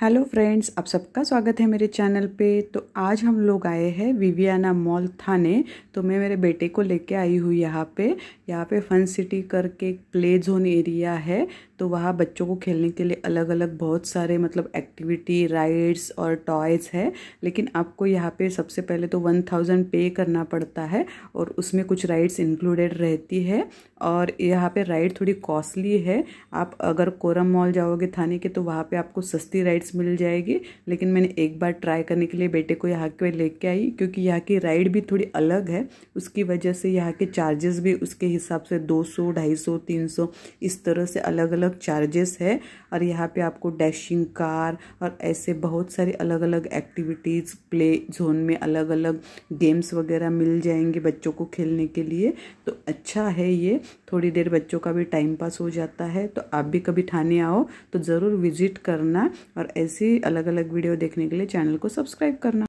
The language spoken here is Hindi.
हेलो फ्रेंड्स आप सबका स्वागत है मेरे चैनल पे तो आज हम लोग आए हैं विवियाना मॉल थाने तो मैं मेरे बेटे को लेके आई हूँ यहाँ पे यहाँ पे फन सिटी करके एक प्ले जोन एरिया है तो वहाँ बच्चों को खेलने के लिए अलग अलग बहुत सारे मतलब एक्टिविटी राइड्स और टॉयज़ है लेकिन आपको यहाँ पे सबसे पहले तो वन थाउजेंड पे करना पड़ता है और उसमें कुछ राइड्स इंक्लूडेड रहती है और यहाँ पे राइड थोड़ी कॉस्टली है आप अगर कोरम मॉल जाओगे थाने के तो वहाँ पर आपको सस्ती राइड्स राइड्स मिल जाएगी लेकिन मैंने एक बार ट्राई करने के लिए बेटे को यहाँ के लेके आई क्योंकि यहाँ की राइड भी थोड़ी अलग है उसकी वजह से यहाँ के चार्जेस भी उसके हिसाब से 200 250 300 इस तरह से अलग अलग चार्जेस है और यहाँ पे आपको डैशिंग कार और ऐसे बहुत सारे अलग अलग एक्टिविटीज़ प्ले जोन में अलग अलग गेम्स वगैरह मिल जाएंगे बच्चों को खेलने के लिए तो अच्छा है ये थोड़ी देर बच्चों का भी टाइम पास हो जाता है तो आप भी कभी थाने आओ तो ज़रूर विज़िट करना और ऐसी अलग अलग वीडियो देखने के लिए चैनल को सब्सक्राइब करना